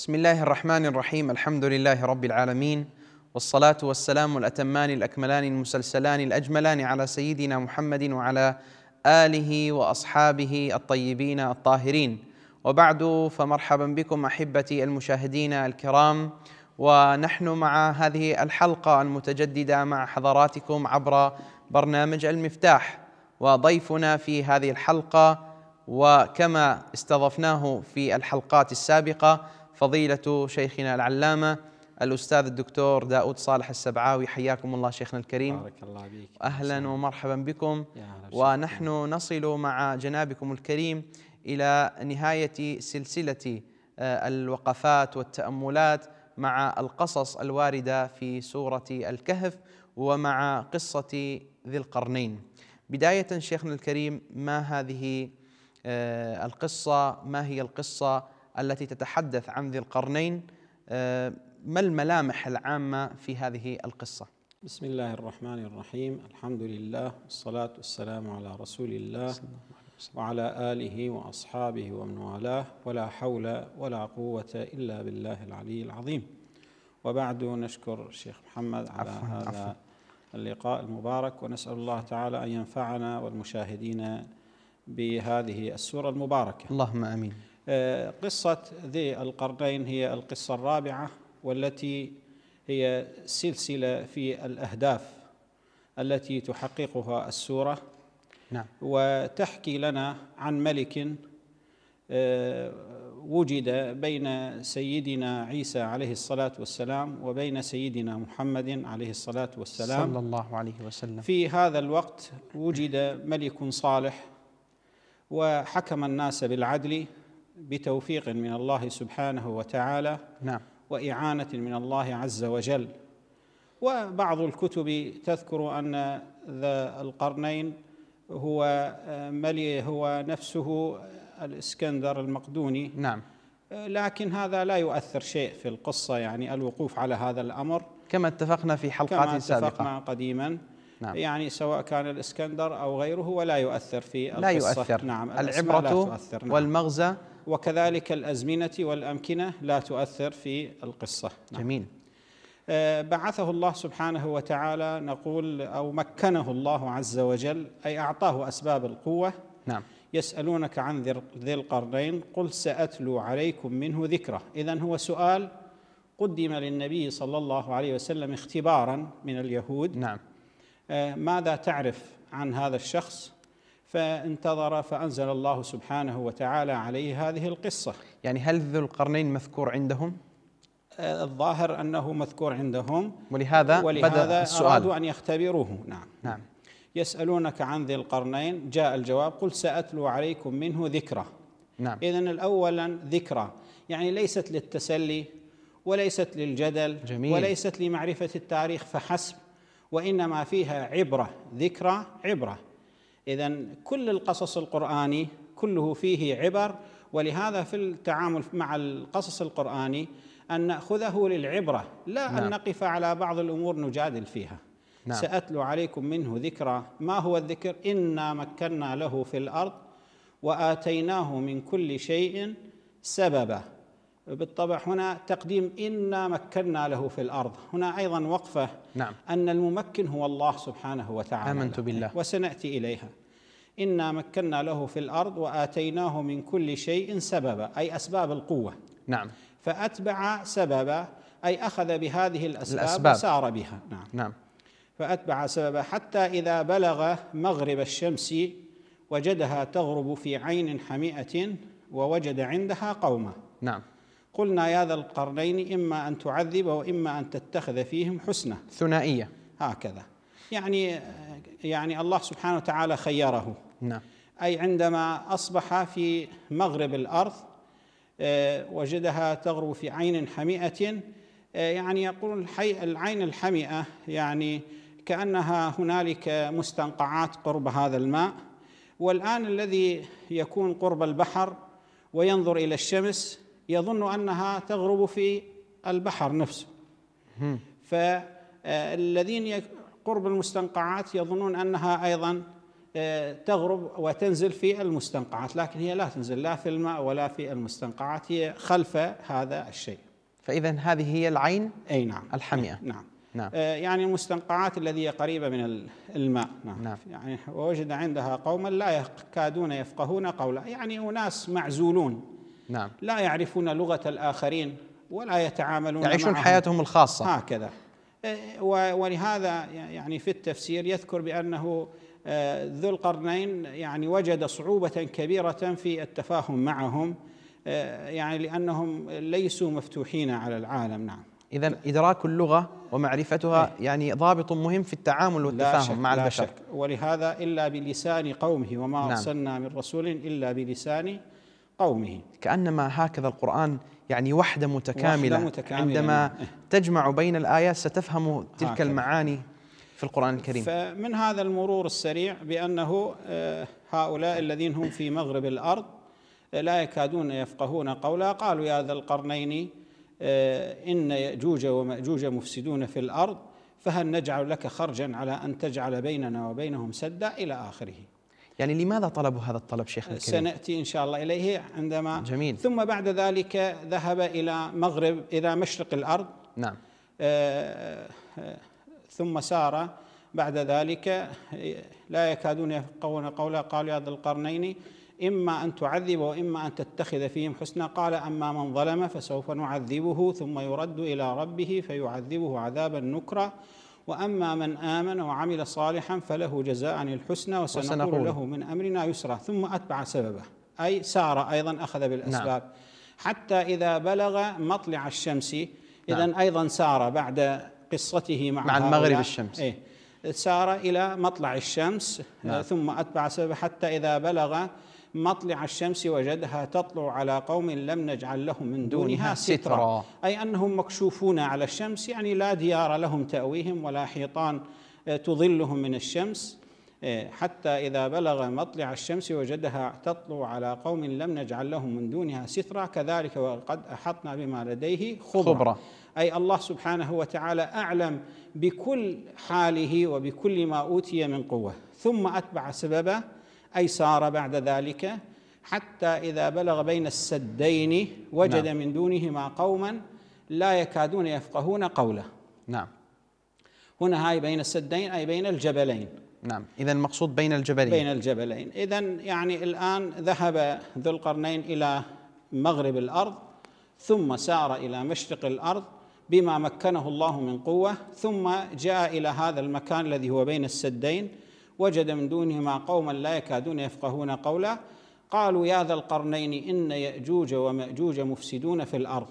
بسم الله الرحمن الرحيم الحمد لله رب العالمين والصلاة والسلام الأتمان الأكملان المسلسلان الأجملان على سيدنا محمد وعلى آله وأصحابه الطيبين الطاهرين وبعد فمرحبا بكم أحبتي المشاهدين الكرام ونحن مع هذه الحلقة المتجددة مع حضراتكم عبر برنامج المفتاح وضيفنا في هذه الحلقة وكما استضفناه في الحلقات السابقة فضيلة شيخنا العلامة الأستاذ الدكتور داود صالح السبعاوي حياكم الله شيخنا الكريم بارك الله بيك أهلا ومرحبا بكم ونحن نصل مع جنابكم الكريم إلى نهاية سلسلة آه، الوقفات والتأملات مع القصص الواردة في سورة الكهف ومع قصة ذي القرنين بداية شيخنا الكريم ما هذه آه، القصة ما هي القصة التي تتحدث عن ذي القرنين آه، ما الملامح العامة في هذه القصة؟ بسم الله الرحمن الرحيم الحمد لله والصلاة والسلام على رسول الله وعلى آله وأصحابه ومن والاه ولا حول ولا قوة إلا بالله العلي العظيم وبعد نشكر الشيخ محمد على عفوا هذا عفوا. اللقاء المبارك ونسأل الله تعالى أن ينفعنا والمشاهدين بهذه السورة المباركة اللهم آمين آه، قصة ذي القرنين هي القصة الرابعة والتي هي سلسلة في الأهداف التي تحققها السورة نعم. وتحكي لنا عن ملك آه، وجد بين سيدنا عيسى عليه الصلاة والسلام وبين سيدنا محمد عليه الصلاة والسلام صلى الله عليه وسلم في هذا الوقت وجد ملك صالح وحكم الناس بالعدل بتوفيق من الله سبحانه وتعالى نعم وإعانة من الله عز وجل وبعض الكتب تذكر أن ذا القرنين هو ملي هو نفسه الإسكندر المقدوني نعم لكن هذا لا يؤثر شيء في القصة يعني الوقوف على هذا الأمر كما اتفقنا في حلقات كما سابقة كما اتفقنا قديما نعم. يعني سواء كان الإسكندر أو غيره ولا يؤثر في القصة لا يؤثر نعم العبرة لا تؤثر. نعم. والمغزى وكذلك الأزمنة والأمكنة لا تؤثر في القصة نعم. جميل آه، بعثه الله سبحانه وتعالى نقول أو مكنه الله عز وجل أي أعطاه أسباب القوة نعم يسألونك عن ذي القرنين قل سأتلو عليكم منه ذكره إذا هو سؤال قدم للنبي صلى الله عليه وسلم اختبارا من اليهود نعم آه، ماذا تعرف عن هذا الشخص فانتظر فأنزل الله سبحانه وتعالى عليه هذه القصة يعني هل ذو القرنين مذكور عندهم؟ آه، الظاهر أنه مذكور عندهم ولهذا, ولهذا بدأ السؤال أرادوا أن يختبروه نعم نعم يسألونك عن ذي القرنين جاء الجواب قل سأتلو عليكم منه ذكرى نعم إذا الأولا ذكرى يعني ليست للتسلي وليست للجدل جميل وليست لمعرفة التاريخ فحسب وإنما فيها عبرة ذكرى عبرة إذا كل القصص القرآني كله فيه عبر ولهذا في التعامل مع القصص القرآني أن نأخذه للعبرة لا نعم. أن نقف على بعض الأمور نجادل فيها نعم. سأتلو عليكم منه ذكرى ما هو الذكر إنا مكنا له في الأرض وآتيناه من كل شيء سببا بالطبع هنا تقديم إنا مكنا له في الأرض هنا أيضا وقفة نعم. أن الممكن هو الله سبحانه وتعالى آمنت بالله وسنأتي إليها إنا مكنا له في الأرض وآتيناه من كل شيء سببا أي أسباب القوة نعم فأتبع سببا أي أخذ بهذه الأسباب, الأسباب. وسار بها نعم نعم فأتبع سببا حتى إذا بلغ مغرب الشمس وجدها تغرب في عين حمئة ووجد عندها قوما نعم قلنا يا ذا القرنين إما أن تعذب وإما أن تتخذ فيهم حسنة ثنائية هكذا يعني يعني الله سبحانه وتعالى خيره نعم أي عندما أصبح في مغرب الأرض آه، وجدها تغرب في عين حمئة آه، يعني يقول العين الحمئة يعني كأنها هنالك مستنقعات قرب هذا الماء والآن الذي يكون قرب البحر وينظر إلى الشمس يظن أنها تغرب في البحر نفسه فالذين آه، قرب المستنقعات يظنون أنها أيضا تغرب وتنزل في المستنقعات لكن هي لا تنزل لا في الماء ولا في المستنقعات هي خلف هذا الشيء فإذا هذه هي العين أي نعم الحمية نعم نعم. آه، يعني المستنقعات الذي قريبة من الماء نعم. نعم. يعني ووجد عندها قوما لا يكادون يفقهون قولا يعني أناس معزولون نعم. لا يعرفون لغة الآخرين ولا يتعاملون يعيشون معهم. حياتهم الخاصة هكذا آه، ولهذا يعني في التفسير يذكر بأنه آه، ذو القرنين يعني وجد صعوبة كبيرة في التفاهم معهم آه، يعني لأنهم ليسوا مفتوحين على العالم نعم إذا إدراك اللغة ومعرفتها إيه. يعني ضابط مهم في التعامل والتفاهم مع البشر لا شك ولهذا إلا بلسان قومه وما نعم أرسلنا من رسول إلا بلسان قومه كأنما هكذا القرآن يعني وحدة متكاملة, وحدة متكاملة عندما نعم. تجمع بين الآيات ستفهم تلك المعاني في القرآن الكريم فمن هذا المرور السريع بأنه آه، هؤلاء الذين هم في مغرب الأرض آه، لا يكادون يفقهون قولا قالوا يا ذا القرنين آه، إن يأجوج ومأجوج مفسدون في الأرض فهل نجعل لك خرجا على أن تجعل بيننا وبينهم سدا إلى آخره يعني لماذا طلبوا هذا الطلب شيخنا الكريم؟ سنأتي إن شاء الله إليه عندما جميل ثم بعد ذلك ذهب إلى مغرب إلى مشرق الأرض نعم آه آه ثم سار بعد ذلك لا يكادون يفقهون قولا قال يا ذا القرنين إما أن تعذب وإما أن تتخذ فيهم حسنا قال أما من ظلم فسوف نعذبه ثم يرد إلى ربه فيعذبه عذابا نكرا وأما من آمن وعمل صالحا فله جزاء الحسنى وسنقول له من أمرنا يسرا ثم أتبع سببه أي سار أيضا أخذ بالأسباب نعم. حتى إذا بلغ مطلع الشمس إذا نعم. أيضا سار بعد قصته مع, مع المغرب الشمس إيه سار إلى مطلع الشمس نعم. ثم أتبع سبب حتى إذا بلغ مطلع الشمس وجدها تطلع على قوم لم نجعل لهم من دونها سترا أي أنهم مكشوفون على الشمس يعني لا ديار لهم تأويهم ولا حيطان آه، تظلهم من الشمس إيه، حتى إذا بلغ مطلع الشمس وجدها تطلع على قوم لم نجعل لهم من دونها سترا كذلك وقد أحطنا بما لديه خبرة, خبرة أي الله سبحانه وتعالى أعلم بكل حاله وبكل ما أوتي من قوة ثم أتبع سببا أي سار بعد ذلك حتى إذا بلغ بين السدين وجد نعم. من دونهما قوما لا يكادون يفقهون قوله نعم هنا هاي بين السدين أي بين الجبلين نعم إذا المقصود بين الجبلين بين الجبلين إذا يعني الآن ذهب ذو القرنين إلى مغرب الأرض ثم سار إلى مشرق الأرض بما مكنه الله من قوة ثم جاء إلى هذا المكان الذي هو بين السدين وجد من دونهما قوما لا يكادون يفقهون قولا قالوا يا ذا القرنين إن يأجوج ومأجوج مفسدون في الأرض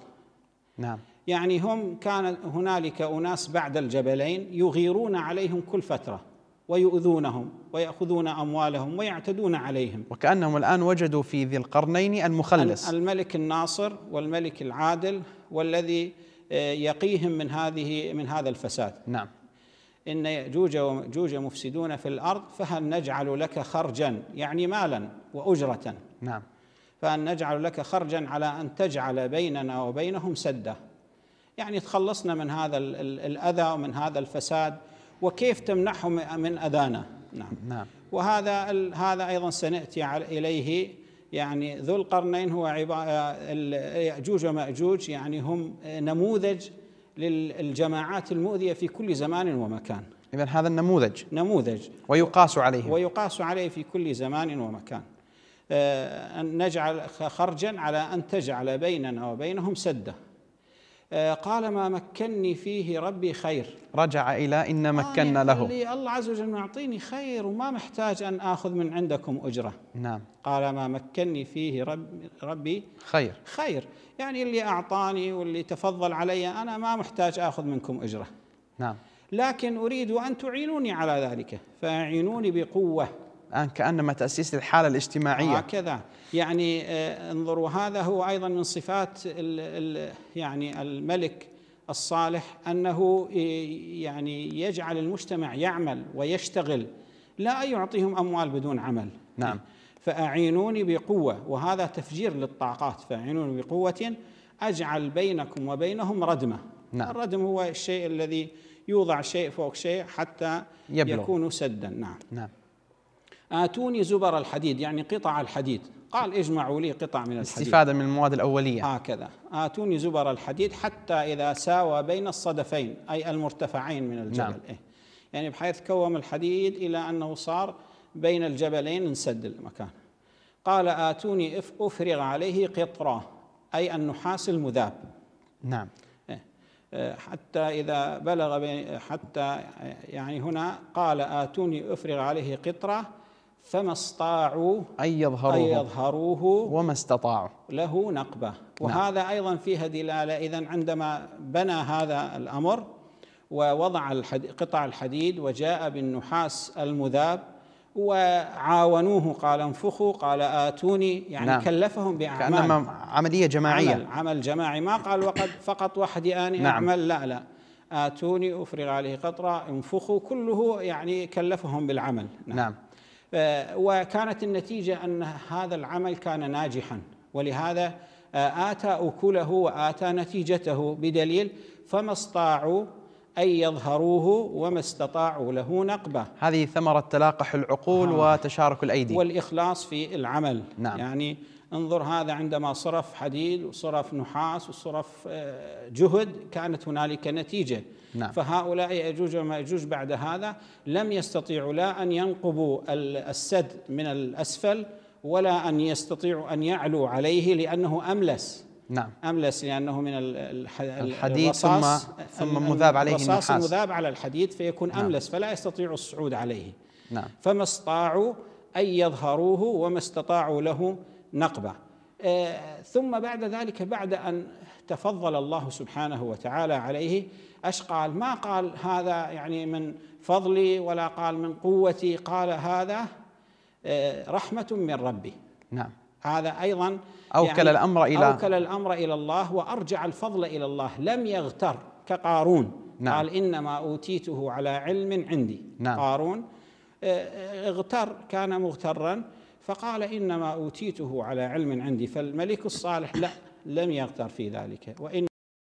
نعم يعني هم كان هنالك أناس بعد الجبلين يغيرون عليهم كل فترة ويؤذونهم ويأخذون أموالهم ويعتدون عليهم وكأنهم الآن وجدوا في ذي القرنين المخلص الملك الناصر والملك العادل والذي آه، يقيهم من هذه من هذا الفساد نعم إن يأجوج ومأجوج مفسدون في الأرض فهل نجعل لك خرجا يعني مالا وأجرة نعم فأن نجعل لك خرجا على أن تجعل بيننا وبينهم سدة يعني تخلصنا من هذا الأذى ومن هذا الفساد وكيف تمنحهم من أذانا نعم, نعم. وهذا هذا أيضا سنأتي إليه يعني ذو القرنين هو يأجوج ومأجوج يعني هم نموذج للجماعات المؤذية في كل زمان ومكان إذا هذا النموذج نموذج ويقاس عليه ويقاس عليه في كل زمان ومكان آه، أن نجعل خرجا على أن تجعل بيننا وبينهم سدة آه، قال ما مكني فيه ربي خير رجع إلى إن مكنا آه له لي الله عز وجل معطيني خير وما محتاج أن آخذ من عندكم أجرة نعم قال ما مكني فيه رب ربي خير خير يعني اللي أعطاني واللي تفضل علي أنا ما محتاج آخذ منكم أجرة نعم لكن أريد أن تعينوني على ذلك فأعينوني بقوة الآن كأنما تأسيس الحالة الاجتماعية هكذا يعني آه، انظروا هذا هو أيضا من صفات الـ الـ يعني الملك الصالح أنه يعني يجعل المجتمع يعمل ويشتغل لا يعطيهم أموال بدون عمل نعم فأعينوني بقوة وهذا تفجير للطاقات فأعينوني بقوة أجعل بينكم وبينهم ردمة نعم. الردم هو الشيء الذي يوضع شيء فوق شيء حتى يبلغ. يكون سدا نعم, نعم. آتوني زبر الحديد يعني قطع الحديد قال اجمعوا لي قطع من الحديد استفادة من المواد الأولية هكذا آتوني زبر الحديد حتى إذا ساوى بين الصدفين أي المرتفعين من الجبل نعم. إيه؟ يعني بحيث كوم الحديد إلى أنه صار بين الجبلين انسد المكان قال آتوني أفرغ عليه قطرة أي النحاس المذاب نعم إيه. آه، حتى إذا بلغ حتى يعني هنا قال آتوني أفرغ عليه قطرة فما استطاعوا أن يظهروه, أن يظهروه وما استطاعوا له نقبة نعم. وهذا نعم. أيضا فيها دلالة إذا عندما بنى هذا الأمر ووضع الحديد قطع الحديد وجاء بالنحاس المذاب وعاونوه قال انفخوا قال آتوني يعني نعم. كلفهم بأعمال كأنما عملية جماعية عمل, عمل جماعي ما قال وقد فقط وحدي يعني أنا نعم. أعمل لا لا آتوني أفرغ عليه قطرة انفخوا كله يعني كلفهم بالعمل نعم, نعم. آه، وكانت النتيجة أن هذا العمل كان ناجحا ولهذا آه، آتى أكله وآتى نتيجته بدليل فما استطاعوا أن يظهروه وما استطاعوا له نقبة هذه ثمرة تلاقح العقول آه وتشارك الأيدي والإخلاص في العمل نعم. يعني انظر هذا عندما صرف حديد وصرف نحاس وصرف آه، جهد كانت هنالك نتيجه نعم. فهؤلاء ياجوج وماجوج بعد هذا لم يستطيعوا لا ان ينقبوا السد من الاسفل ولا ان يستطيعوا ان يعلوا عليه لانه املس نعم املس لانه من الحديد ثم ثم مذاب عليه النحاس مذاب على الحديد فيكون نعم. املس نعم. فلا يستطيع الصعود عليه نعم فما استطاعوا ان يظهروه وما استطاعوا له نقبه آه، ثم بعد ذلك بعد ان تفضل الله سبحانه وتعالى عليه أش قال؟ ما قال هذا يعني من فضلي ولا قال من قوتي قال هذا آه، رحمه من ربي نعم هذا ايضا اوكل يعني الامر الى اوكل الامر الى الله وارجع الفضل الى الله لم يغتر كقارون نعم. قال انما اوتيته على علم عندي نعم. قارون آه، اغتر كان مغترا فقال إنما أوتيته على علم عندي فالملك الصالح لا لم يغتر في ذلك وإن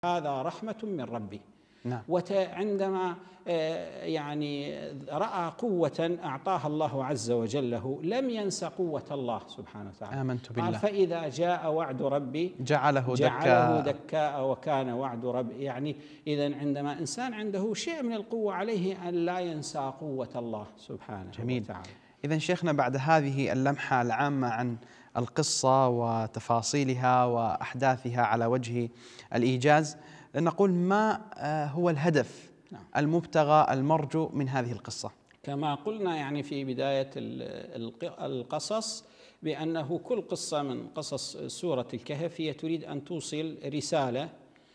هذا رحمة من ربي نعم. وعندما آه، يعني رأى قوة أعطاها الله عز وجل له لم ينس قوة الله سبحانه وتعالى آمنت بالله قال فإذا جاء وعد ربي جعله, جعله دكاء, دكاء وكان وعد ربي يعني إذا عندما إنسان عنده شيء من القوة عليه أن لا ينسى قوة الله سبحانه جميل. وتعالى إذا شيخنا بعد هذه اللمحة العامة عن القصة وتفاصيلها وأحداثها على وجه الإيجاز نقول ما آه، هو الهدف نعم. المبتغى المرجو من هذه القصة كما قلنا يعني في بداية القصص بأنه كل قصة من قصص سورة الكهف هي تريد أن توصل رسالة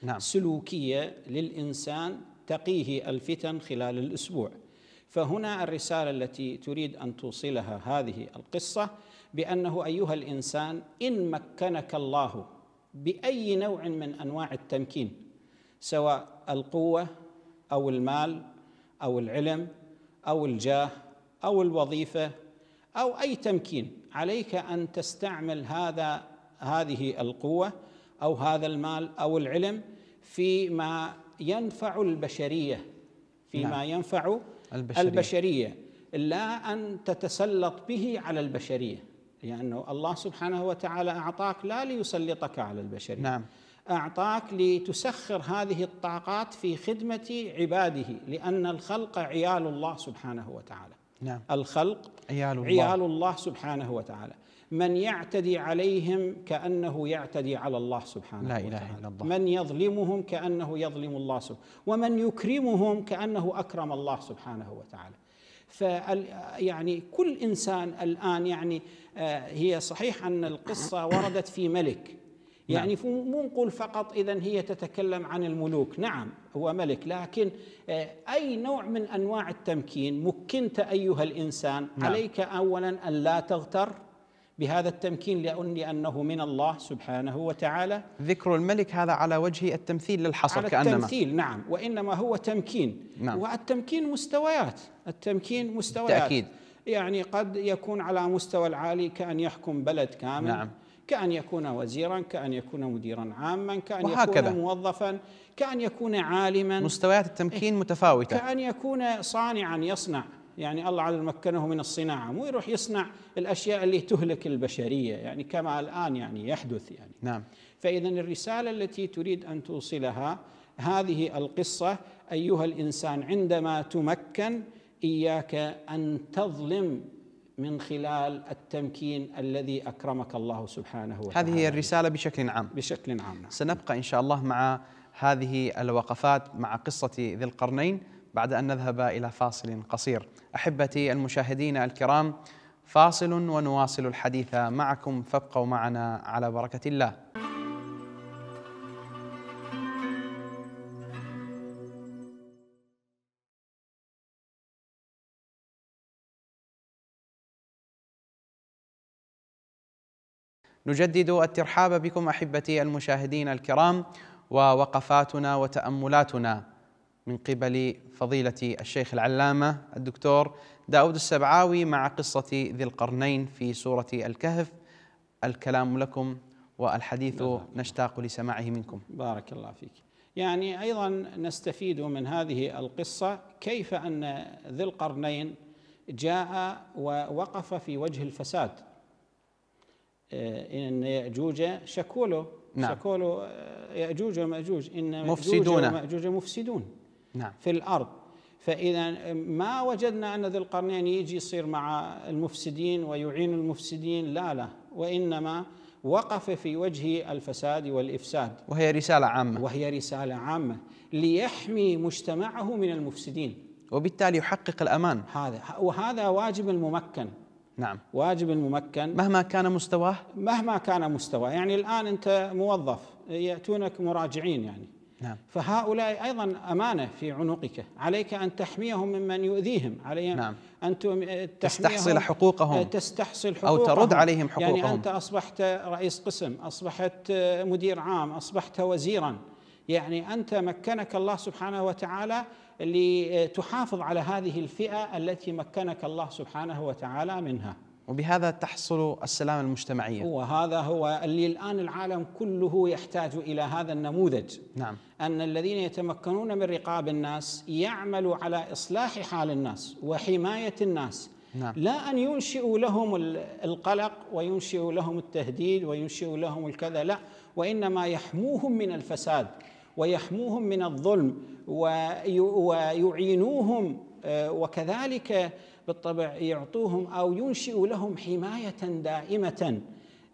نعم. سلوكية للإنسان تقيه الفتن خلال الأسبوع فهنا الرساله التي تريد ان توصلها هذه القصه بانه ايها الانسان ان مكنك الله باي نوع من انواع التمكين سواء القوه او المال او العلم او الجاه او الوظيفه او اي تمكين عليك ان تستعمل هذا هذه القوه او هذا المال او العلم فيما ينفع البشريه فيما نعم. ينفع البشرية, البشرية لا أن تتسلط به على البشرية لأنه يعني الله سبحانه وتعالى أعطاك لا ليسلطك على البشرية نعم أعطاك لتسخر هذه الطاقات في خدمة عباده لأن الخلق عيال الله سبحانه وتعالى نعم الخلق عيال الله, عيال الله سبحانه وتعالى من يعتدي عليهم كأنه يعتدي على الله سبحانه لا وتعالى إله إلا الله من يظلمهم كأنه يظلم الله سبحانه ومن يكرمهم كأنه أكرم الله سبحانه وتعالى ف يعني كل إنسان الآن يعني آه، هي صحيح أن القصة وردت في ملك يعني نعم. مو نقول فقط اذا هي تتكلم عن الملوك، نعم هو ملك لكن آه، اي نوع من انواع التمكين مكنت ايها الانسان نعم. عليك اولا ان لا تغتر بهذا التمكين لأنه من الله سبحانه وتعالى ذكر الملك هذا على وجه التمثيل للحصر على كأنما التمثيل نعم وإنما هو تمكين نعم والتمكين مستويات التمكين مستويات تأكيد يعني قد يكون على مستوى العالي كأن يحكم بلد كامل نعم كأن يكون وزيرا كأن يكون مديرا عاما كأن وهكذا. يكون موظفا كأن يكون عالما مستويات التمكين متفاوتة كأن يكون صانعا يصنع يعني الله عز وجل مكنه من الصناعة مو يروح يصنع الأشياء اللي تهلك البشرية يعني كما الآن يعني يحدث يعني نعم فإذا الرسالة التي تريد أن توصلها هذه القصة أيها الإنسان عندما تمكن إياك أن تظلم من خلال التمكين الذي أكرمك الله سبحانه وتعالى هذه هي الرسالة بشكل عام بشكل عام نعم. سنبقى إن شاء الله مع هذه الوقفات مع قصة ذي القرنين بعد أن نذهب إلى فاصل قصير أحبتي المشاهدين الكرام فاصل ونواصل الحديث معكم فابقوا معنا على بركة الله نجدد الترحاب بكم احبتي المشاهدين الكرام ووقفاتنا وتاملاتنا من قبل فضيلة الشيخ العلامة الدكتور داود السبعاوي مع قصة ذي القرنين في سورة الكهف الكلام لكم والحديث نعم. نشتاق لسماعه منكم بارك الله فيك يعني أيضا نستفيد من هذه القصة كيف أن ذي القرنين جاء ووقف في وجه الفساد إيه، إن يأجوج شكوله نعم. شكوله آه، يأجوج ومأجوج إن مفسدون مأجوج مفسدون نعم في الأرض فإذا ما وجدنا أن ذي القرنين يجي يصير مع المفسدين ويعين المفسدين لا لا وإنما وقف في وجه الفساد والإفساد وهي رسالة عامة وهي رسالة عامة ليحمي مجتمعه من المفسدين وبالتالي يحقق الأمان هذا وهذا واجب الممكن نعم واجب الممكن مهما كان مستواه مهما كان مستواه يعني الآن أنت موظف يأتونك مراجعين يعني نعم. فهؤلاء أيضا أمانة في عنقك عليك أن تحميهم ممن يؤذيهم علي نعم. أن تستحصل حقوقهم تستحصل حقوقهم أو ترد عليهم حقوقهم يعني أنت أصبحت رئيس قسم أصبحت مدير عام أصبحت وزيرا يعني أنت مكنك الله سبحانه وتعالى لتحافظ على هذه الفئة التي مكنك الله سبحانه وتعالى منها وبهذا تحصل السلام المجتمعية وهذا هو اللي الآن العالم كله يحتاج إلى هذا النموذج نعم أن الذين يتمكنون من رقاب الناس يعملوا على إصلاح حال الناس وحماية الناس نعم. لا أن ينشئوا لهم القلق وينشئوا لهم التهديد وينشئوا لهم الكذا لا وإنما يحموهم من الفساد ويحموهم من الظلم ويعينوهم آه، وكذلك بالطبع يعطوهم او ينشئ لهم حمايه دائمه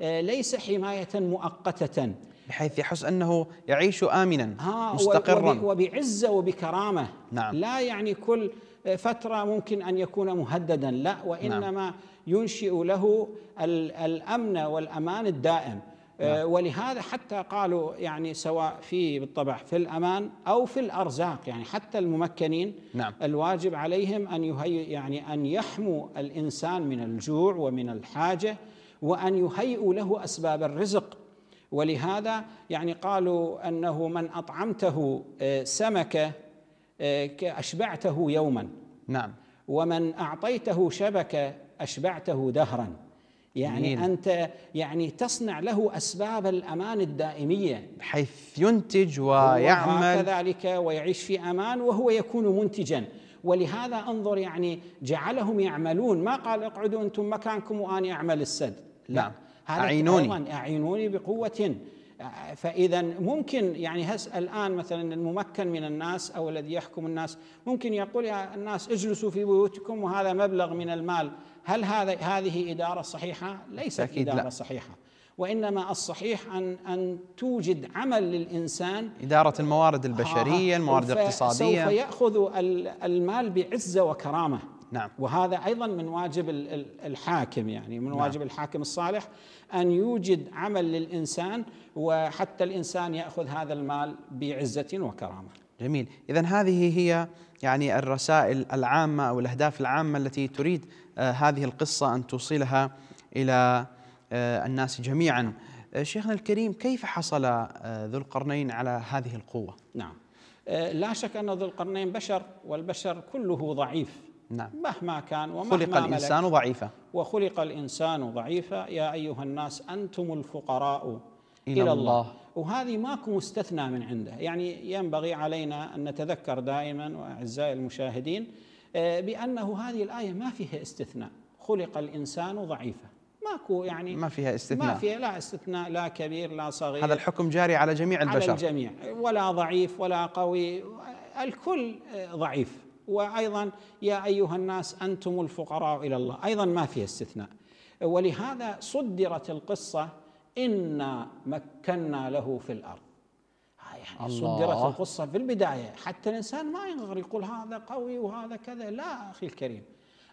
آه، ليس حمايه مؤقته بحيث يحس انه يعيش امنا مستقرا وبعزه وبكرامه نعم لا يعني كل فتره ممكن ان يكون مهددا لا وانما نعم ينشئ له الامن والامان الدائم آه، نعم. ولهذا حتى قالوا يعني سواء في بالطبع في الأمان أو في الأرزاق يعني حتى الممكنين نعم. الواجب عليهم أن يهيئ يعني أن يحموا الإنسان من الجوع ومن الحاجة وأن يهيئوا له أسباب الرزق ولهذا يعني قالوا أنه من أطعمته آه، سمكة آه، أشبعته يوما نعم ومن أعطيته شبكة أشبعته دهرا يعني مين. أنت يعني تصنع له أسباب الأمان الدائمية بحيث ينتج ويعمل كذلك ويعيش في أمان وهو يكون منتجا ولهذا انظر يعني جعلهم يعملون ما قال اقعدوا أنتم مكانكم واني أعمل السد لا نعم. هذا أعينوني أيضا أعينوني بقوة فإذا ممكن يعني هس الآن مثلا الممكن من الناس أو الذي يحكم الناس ممكن يقول يا الناس اجلسوا في بيوتكم وهذا مبلغ من المال هل هذا هذه إدارة صحيحة؟ ليست أكيد إدارة لا. صحيحة وإنما الصحيح أن أن توجد عمل للإنسان إدارة الموارد البشرية آه الموارد الاقتصادية سوف يأخذ المال بعزة وكرامة نعم وهذا ايضا من واجب الحاكم يعني من نعم. واجب نعم. الحاكم الصالح ان يوجد عمل للانسان وحتى الانسان ياخذ هذا المال بعزه وكرامه. جميل، اذا هذه هي يعني الرسائل العامه او الاهداف العامه التي تريد هذه القصة أن توصلها إلى آه، الناس جميعا آه، شيخنا الكريم كيف حصل آه، ذو القرنين على هذه القوة؟ نعم لا شك أن ذو القرنين بشر والبشر كله ضعيف نعم مهما كان ومهما خلق الإنسان ضعيفا وخلق الإنسان ضعيفا يا أيها الناس أنتم الفقراء إلى, إلى الله. الله وهذه ماكو مستثنى من عنده يعني ينبغي علينا أن نتذكر دائما وأعزائي المشاهدين آه، بأنه هذه الآية ما فيها استثناء خلق الإنسان ضعيفا ماكو يعني ما فيها استثناء ما فيها لا استثناء لا كبير لا صغير هذا الحكم جاري على جميع البشر على الجميع ولا ضعيف ولا قوي الكل آه، ضعيف وأيضا يا أيها الناس أنتم الفقراء إلى الله أيضا ما فيها استثناء ولهذا صدرت القصة إنا مكنا له في الأرض يعني صدرت القصة في البداية حتى الإنسان ما ينغر يقول هذا قوي وهذا كذا لا أخي الكريم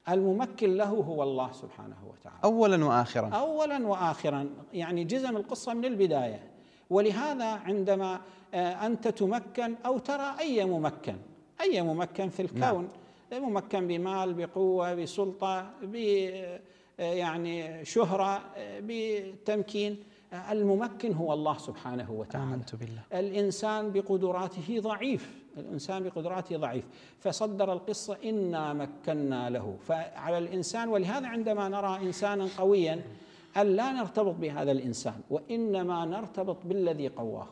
الممكن له هو الله سبحانه وتعالى أولا وآخرا أولا وآخرا يعني جزم القصة من البداية ولهذا عندما آه، أنت تمكن أو ترى أي ممكن أي ممكن في الكون نعم. ممكن بمال بقوة بسلطة ب آه، يعني شهرة آه، بتمكين الممكن هو الله سبحانه وتعالى آمنت بالله الإنسان بقدراته ضعيف الإنسان بقدراته ضعيف فصدر القصة إنا مكنا له فعلى الإنسان ولهذا عندما نرى إنسانا قويا ألا نرتبط بهذا الإنسان وإنما نرتبط بالذي قواه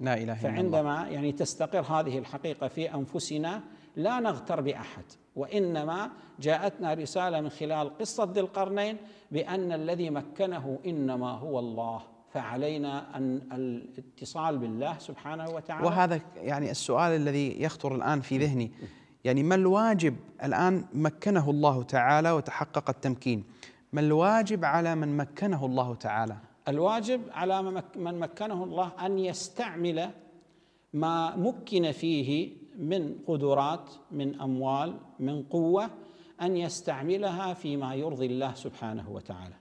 لا إله إلا الله فعندما يعني تستقر هذه الحقيقة في أنفسنا لا نغتر باحد وانما جاءتنا رساله من خلال قصه ذي القرنين بان الذي مكنه انما هو الله فعلينا ان الاتصال بالله سبحانه وتعالى وهذا يعني السؤال الذي يخطر الان في ذهني يعني ما الواجب الان مكنه الله تعالى وتحقق التمكين ما الواجب على من مكنه الله تعالى الواجب على من مكنه الله ان يستعمل ما مكن فيه من قدرات من اموال من قوه ان يستعملها فيما يرضي الله سبحانه وتعالى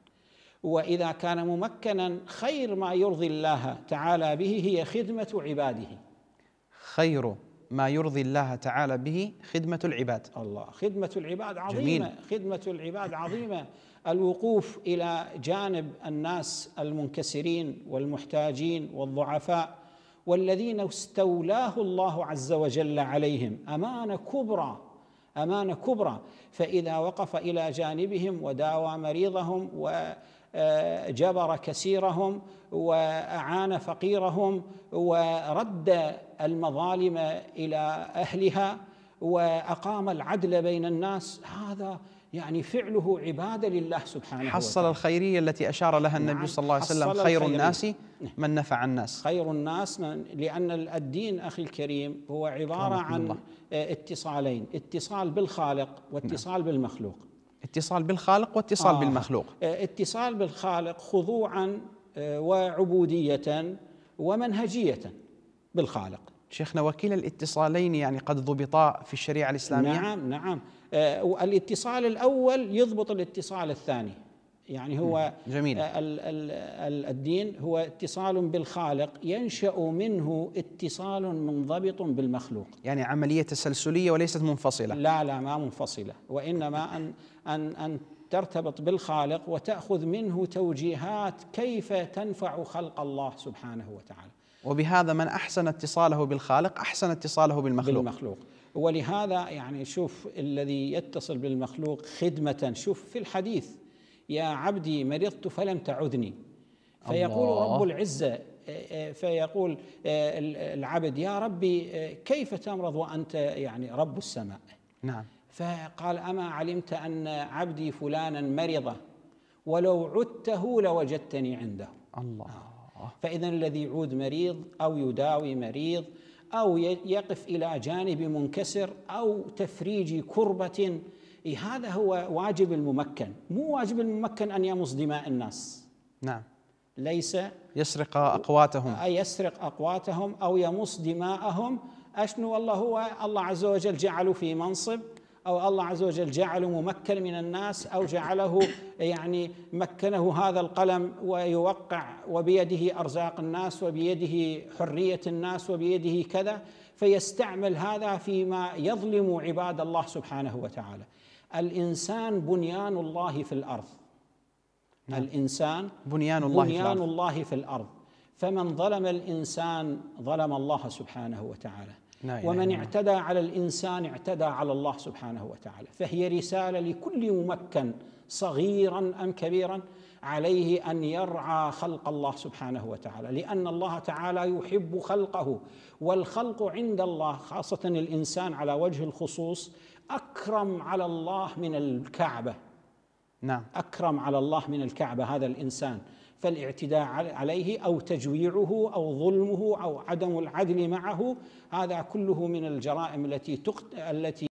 واذا كان ممكنا خير ما يرضي الله تعالى به هي خدمه عباده خير ما يرضي الله تعالى به خدمه العباد الله خدمه العباد عظيمه جميل. خدمه العباد عظيمه الوقوف الى جانب الناس المنكسرين والمحتاجين والضعفاء والذين استولاه الله عز وجل عليهم امانه كبرى امانه كبرى فاذا وقف الى جانبهم وداوى مريضهم و جبر كسيرهم واعان فقيرهم ورد المظالم الى اهلها واقام العدل بين الناس هذا يعني فعله عبادة لله سبحانه وتعالى حصل الخيرية التي أشار لها النبي نعم، صلى الله عليه وسلم خير الناس نعم. من نفع الناس خير الناس من لأن الدين أخي الكريم هو عبارة عن الله. آه، اتصالين اتصال بالخالق واتصال نعم. بالمخلوق اتصال بالخالق واتصال آه بالمخلوق آه، اتصال بالخالق خضوعا آه، وعبودية ومنهجية بالخالق شيخنا وكلا الاتصالين يعني قد ضبطا في الشريعة الإسلامية نعم نعم آه، الاتصال الاول يضبط الاتصال الثاني يعني هو جميل. آه، الدين هو اتصال بالخالق ينشا منه اتصال منضبط بالمخلوق يعني عمليه تسلسليه وليست منفصله لا لا ما منفصله وانما ان ان ان ترتبط بالخالق وتاخذ منه توجيهات كيف تنفع خلق الله سبحانه وتعالى وبهذا من احسن اتصاله بالخالق احسن اتصاله بالمخلوق بالمخلوق ولهذا يعني شوف الذي يتصل بالمخلوق خدمة شوف في الحديث يا عبدي مرضت فلم تعذني فيقول الله. رب العزة آه، آه، فيقول آه، العبد يا ربي كيف تمرض وأنت يعني رب السماء نعم فقال أما علمت أن عبدي فلانا مرض ولو عدته لوجدتني عنده الله فإذا الذي يعود مريض أو يداوي مريض او يقف الى جانب منكسر او تفريج كربه هذا هو واجب الممكن مو واجب الممكن ان يمص دماء الناس نعم ليس يسرق اقواتهم يسرق اقواتهم او يمص دماءهم اشنو والله هو الله عز وجل جعله في منصب أو الله عز وجل جعله ممكن من الناس أو جعله يعني مكنه هذا القلم ويوقع وبيده أرزاق الناس وبيده حرية الناس وبيده كذا فيستعمل هذا فيما يظلم عباد الله سبحانه وتعالى الإنسان بنيان الله في الأرض نعم. الإنسان بنيان الله, بنيان في, الأرض. الله في الأرض فمن ظلم الإنسان ظلم الله سبحانه وتعالى ومن اعتدى على الانسان اعتدى على الله سبحانه وتعالى فهي رساله لكل ممكن صغيرا ام كبيرا عليه ان يرعى خلق الله سبحانه وتعالى لان الله تعالى يحب خلقه والخلق عند الله خاصه الانسان على وجه الخصوص اكرم على الله من الكعبه نعم اكرم على الله من الكعبه هذا الانسان فالاعتداء عليه او تجويعه او ظلمه او عدم العدل معه هذا كله من الجرائم التي تقت... التي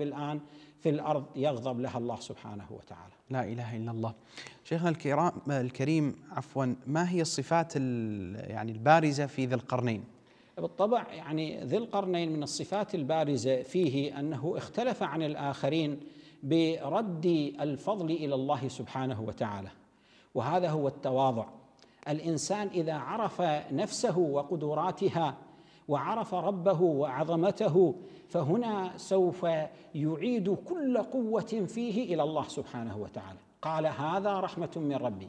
الان في الارض يغضب لها الله سبحانه وتعالى. لا اله الا الله. شيخنا الكرام الكريم عفوا ما هي الصفات يعني البارزه في ذي القرنين؟ بالطبع يعني ذي القرنين من الصفات البارزه فيه انه اختلف عن الاخرين برد الفضل الى الله سبحانه وتعالى. وهذا هو التواضع الانسان اذا عرف نفسه وقدراتها وعرف ربه وعظمته فهنا سوف يعيد كل قوه فيه الى الله سبحانه وتعالى قال هذا رحمه من ربي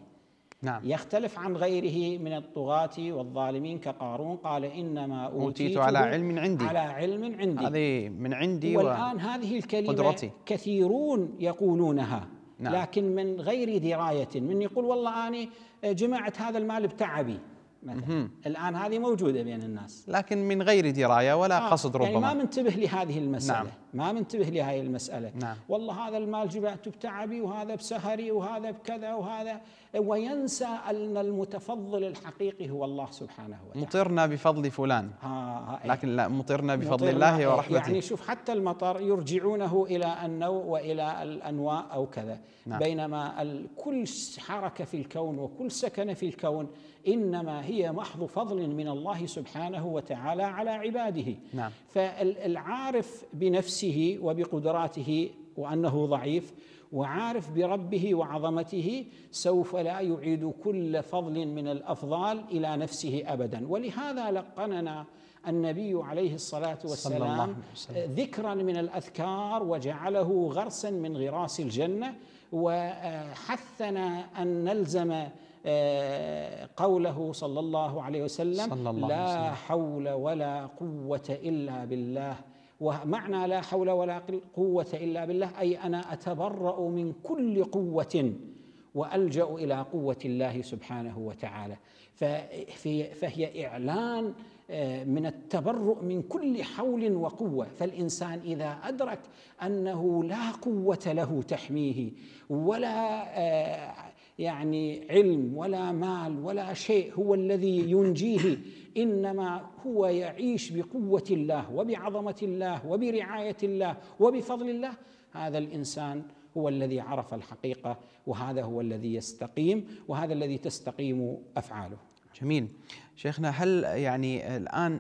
نعم يختلف عن غيره من الطغاة والظالمين كقارون قال إنما أوتيت, أوتيت على علم عندي على علم عندي هذه من عندي والآن و... هذه الكلمة قدرتي. كثيرون يقولونها نعم. لكن من غير درايه من يقول والله اني جمعت هذا المال بتعبي مثلا الان هذه موجوده بين الناس لكن من غير درايه ولا آه. قصد ربما يعني ما منتبه لهذه المساله نعم. ما منتبه لهذه المساله نعم. والله هذا المال جمعته بتعبي وهذا بسهري وهذا بكذا وهذا وينسى أن المتفضل الحقيقي هو الله سبحانه وتعالى مطرنا بفضل فلان آه, آه، إيه. لكن لا مطرنا بفضل مطرنا الله إيه، ورحمته يعني شوف حتى المطر يرجعونه إلى النوء وإلى الأنواء أو كذا نعم. بينما كل حركة في الكون وكل سكن في الكون إنما هي محض فضل من الله سبحانه وتعالى على عباده نعم. فالعارف بنفسه وبقدراته وأنه ضعيف وعارف بربه وعظمته سوف لا يعيد كل فضل من الافضال الى نفسه ابدا ولهذا لقننا النبي عليه الصلاه والسلام ذكرا من الاذكار وجعله غرسا من غراس الجنه وحثنا ان نلزم آه، قوله صلى الله عليه وسلم صلى الله لا حول ولا قوه الا بالله ومعنى لا حول ولا قوة إلا بالله أي أنا أتبرأ من كل قوة والجا الى قوه الله سبحانه وتعالى فهي اعلان آه، من التبرؤ من كل حول وقوه فالانسان اذا ادرك انه لا قوه له تحميه ولا آه، يعني علم ولا مال ولا شيء هو الذي ينجيه انما هو يعيش بقوه الله وبعظمه الله وبرعايه الله وبفضل الله هذا الانسان هو الذي عرف الحقيقه وهذا هو الذي يستقيم وهذا الذي تستقيم افعاله. جميل. شيخنا هل يعني الان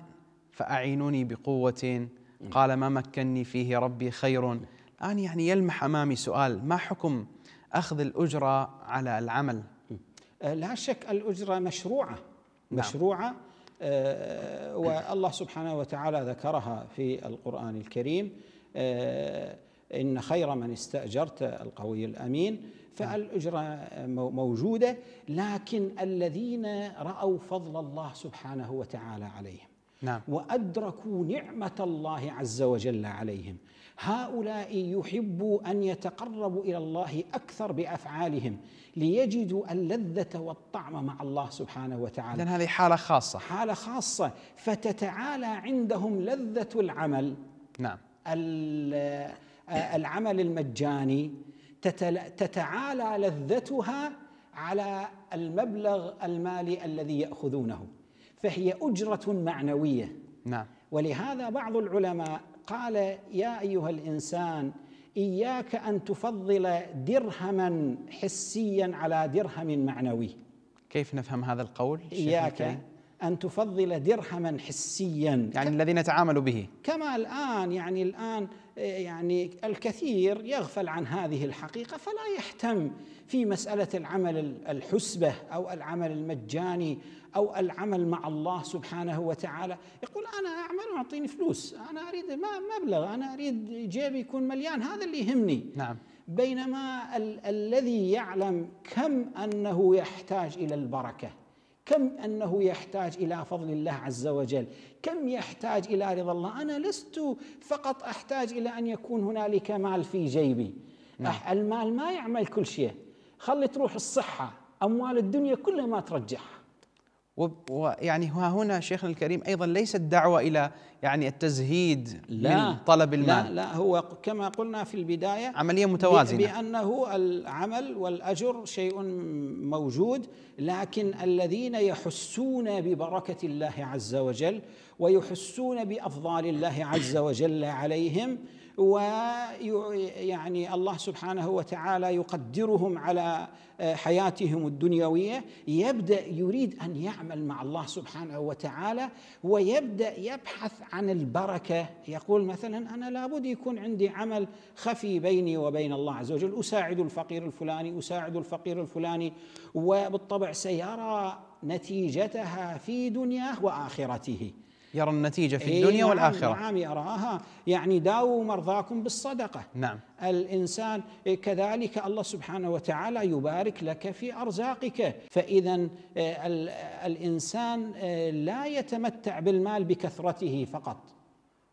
فاعينوني بقوه قال ما مكني فيه ربي خير الان يعني يلمح امامي سؤال ما حكم أخذ الأجرة على العمل لا شك الأجرة مشروعة نعم. مشروعة آه، والله سبحانه وتعالى ذكرها في القرآن الكريم آه، إن خير من استأجرت القوي الأمين فالأجرة موجودة لكن الذين رأوا فضل الله سبحانه وتعالى عليهم نعم. وأدركوا نعمة الله عز وجل عليهم هؤلاء يحبوا ان يتقربوا الى الله اكثر بافعالهم ليجدوا اللذه والطعم مع الله سبحانه وتعالى. اذا هذه حاله خاصه. حاله خاصه فتتعالى عندهم لذه العمل. نعم. العمل المجاني تتعالى لذتها على المبلغ المالي الذي ياخذونه فهي اجره معنويه نعم ولهذا بعض العلماء قال يا ايها الانسان اياك ان تفضل درهما حسيا على درهم معنوي كيف نفهم هذا القول اياك أن تفضل درهما حسيا يعني الذي نتعامل به كما الآن يعني الآن يعني الكثير يغفل عن هذه الحقيقة فلا يهتم في مسألة العمل الحسبة أو العمل المجاني أو العمل مع الله سبحانه وتعالى يقول أنا أعمل أعطيني فلوس أنا أريد ما مبلغ أنا أريد جيبي يكون مليان هذا اللي يهمني نعم بينما ال- الذي يعلم كم أنه يحتاج إلى البركة كم انه يحتاج الى فضل الله عز وجل، كم يحتاج الى رضا الله، انا لست فقط احتاج الى ان يكون هنالك مال في جيبي. نعم. المال ما يعمل كل شيء، خلي تروح الصحه، اموال الدنيا كلها ما ترجعها. ويعني ها هنا شيخنا الكريم ايضا ليست دعوه الى يعني التزهيد لا من طلب المال لا لا هو كما قلنا في البدايه عمليه متوازنه بانه العمل والاجر شيء موجود لكن الذين يحسون ببركه الله عز وجل ويحسون بافضال الله عز وجل عليهم ويعني الله سبحانه وتعالى يقدرهم على آه، حياتهم الدنيويه يبدا يريد ان يعمل مع الله سبحانه وتعالى ويبدا يبحث عن البركه يقول مثلا انا لابد يكون عندي عمل خفي بيني وبين الله عز وجل اساعد الفقير الفلاني اساعد الفقير الفلاني وبالطبع سيرى نتيجتها في دنياه واخرته يرى النتيجة في الدنيا نعم والآخرة نعم يراها يعني داووا مرضاكم بالصدقة نعم الإنسان كذلك الله سبحانه وتعالى يبارك لك في أرزاقك فإذا الإنسان لا يتمتع بالمال بكثرته فقط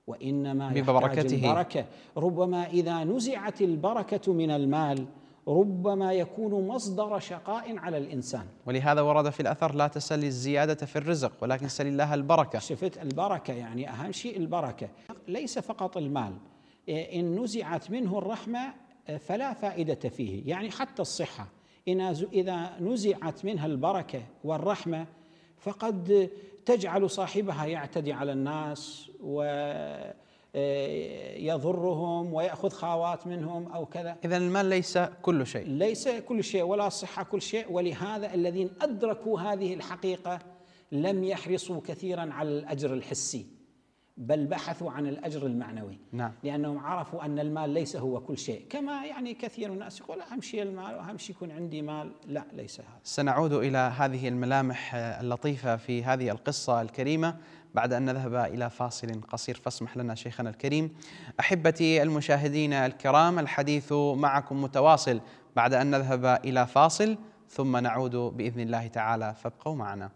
وإنما ببركته البركة ربما إذا نزعت البركة من المال ربما يكون مصدر شقاء على الإنسان ولهذا ورد في الأثر لا تسلي الزيادة في الرزق ولكن سلي الله البركة شفت البركة يعني أهم شيء البركة ليس فقط المال إيه، إن نزعت منه الرحمة إيه، فلا فائدة فيه يعني حتى الصحة إذا نزعت منها البركة والرحمة فقد تجعل صاحبها يعتدي على الناس و يضرهم ويأخذ خاوات منهم أو كذا إذا المال ليس كل شيء ليس كل شيء ولا صحة كل شيء ولهذا الذين أدركوا هذه الحقيقة لم يحرصوا كثيرا على الأجر الحسي بل بحثوا عن الأجر المعنوي نعم. لأنهم عرفوا أن المال ليس هو كل شيء كما يعني كثير من الناس يقول أهم شيء المال وأهم شيء يكون عندي مال لا ليس هذا سنعود إلى هذه الملامح اللطيفة في هذه القصة الكريمة بعد أن نذهب إلى فاصل قصير فاسمح لنا شيخنا الكريم أحبتي المشاهدين الكرام الحديث معكم متواصل بعد أن نذهب إلى فاصل ثم نعود بإذن الله تعالى فابقوا معنا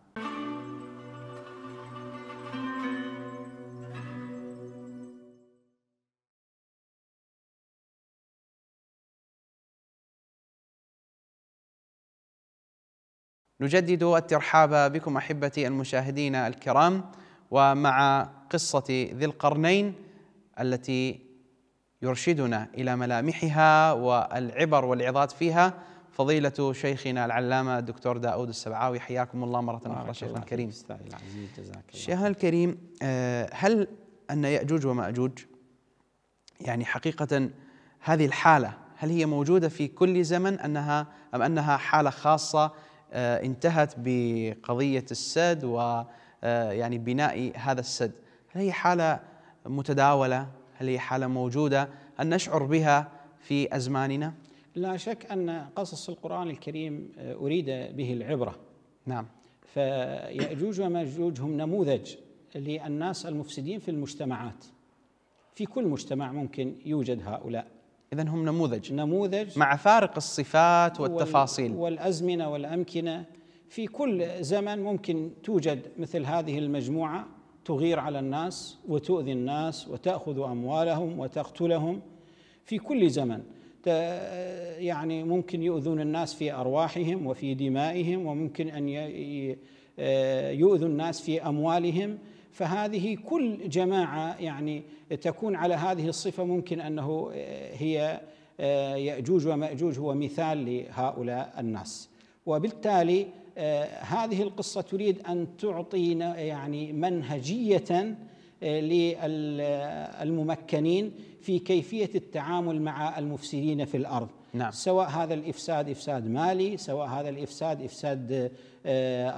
نجدد الترحاب بكم احبتي المشاهدين الكرام ومع قصة ذي القرنين التي يرشدنا إلى ملامحها والعبر والعظات فيها فضيلة شيخنا العلامة الدكتور داود السبعاوي حياكم الله مرة أخرى شيخنا الكريم شيخنا الكريم آه، هل أن يأجوج ومأجوج يعني حقيقة هذه الحالة هل هي موجودة في كل زمن أنها أم أنها حالة خاصة آه، انتهت بقضية السد و آه، يعني بناء هذا السد هل هي حالة متداولة هل هي حالة موجودة أن نشعر بها في أزماننا لا شك أن قصص القرآن الكريم آه، أريد به العبرة نعم فيأجوج ومأجوج هم نموذج للناس المفسدين في المجتمعات في كل مجتمع ممكن يوجد هؤلاء إذا هم نموذج نموذج مع فارق الصفات والتفاصيل والأزمنة والأمكنة في كل زمن ممكن توجد مثل هذه المجموعه تغير على الناس وتؤذي الناس وتاخذ اموالهم وتقتلهم في كل زمن يعني ممكن يؤذون الناس في ارواحهم وفي دمائهم وممكن ان آه، يؤذوا الناس في اموالهم فهذه كل جماعه يعني تكون على هذه الصفه ممكن انه آه، هي آه، ياجوج وماجوج هو مثال لهؤلاء الناس وبالتالي آه، هذه القصة تريد أن تعطي يعني منهجية آه، للممكنين آه، في كيفية التعامل مع المفسدين في الأرض نعم. سواء هذا الإفساد إفساد مالي سواء هذا الإفساد إفساد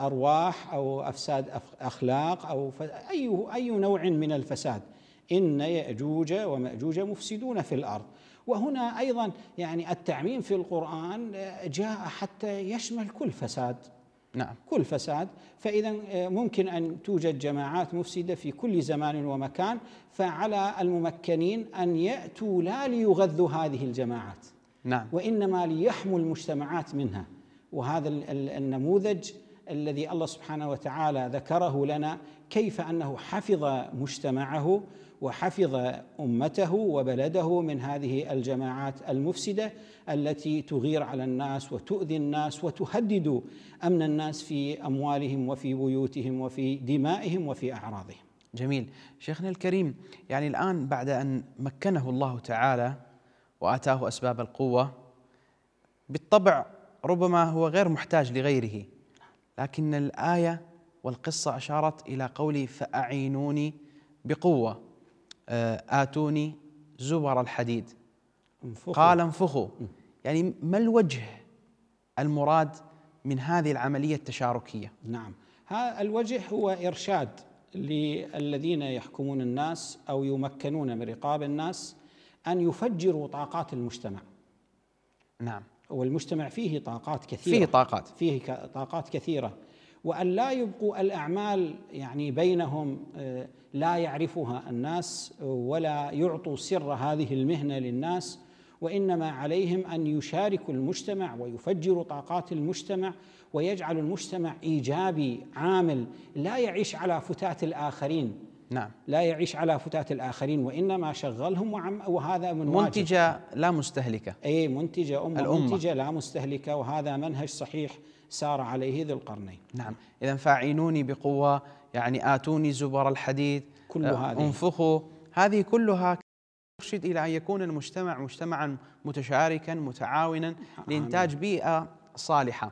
أرواح أو أفساد أخلاق أو أي, أي نوع من الفساد إن يأجوج ومأجوج مفسدون في الأرض وهنا أيضا يعني التعميم في القرآن جاء حتى يشمل كل فساد نعم كل فساد فإذا آه، ممكن أن توجد جماعات مفسدة في كل زمان ومكان فعلى الممكنين أن يأتوا لا ليغذوا هذه الجماعات نعم وإنما ليحموا المجتمعات منها وهذا النموذج الذي الله سبحانه وتعالى ذكره لنا كيف أنه حفظ مجتمعه وحفظ امته وبلده من هذه الجماعات المفسده التي تغير على الناس وتؤذي الناس وتهدد امن الناس في اموالهم وفي بيوتهم وفي دمائهم وفي اعراضهم. جميل، شيخنا الكريم يعني الان بعد ان مكنه الله تعالى واتاه اسباب القوه بالطبع ربما هو غير محتاج لغيره لكن الايه والقصه اشارت الى قولي فاعينوني بقوه آه، آتوني زبر الحديد انفخوا. قال انفخوا يعني ما الوجه المراد من هذه العملية التشاركية نعم الوجه هو إرشاد للذين يحكمون الناس أو يمكنون من رقاب الناس أن يفجروا طاقات المجتمع نعم والمجتمع فيه طاقات كثيرة فيه طاقات فيه طاقات كثيرة وأن لا يبقوا الأعمال يعني بينهم آه، لا يعرفها الناس ولا يعطوا سر هذه المهنة للناس وإنما عليهم أن يشاركوا المجتمع ويفجروا طاقات المجتمع ويجعلوا المجتمع إيجابي عامل لا يعيش على فتاة الآخرين نعم لا يعيش على فتاة الآخرين وإنما شغلهم وعم وهذا من منتجة واجب. لا مستهلكة أي منتجة أم الأمة. منتجة لا مستهلكة وهذا منهج صحيح سار عليه ذو القرنين نعم إذا فاعينوني بقوة يعني آتوني زبر الحديد كل آه، هذه انفخوا هذه كلها ترشد إلى أن يكون المجتمع مجتمعا متشاركا متعاونا لإنتاج بيئة صالحة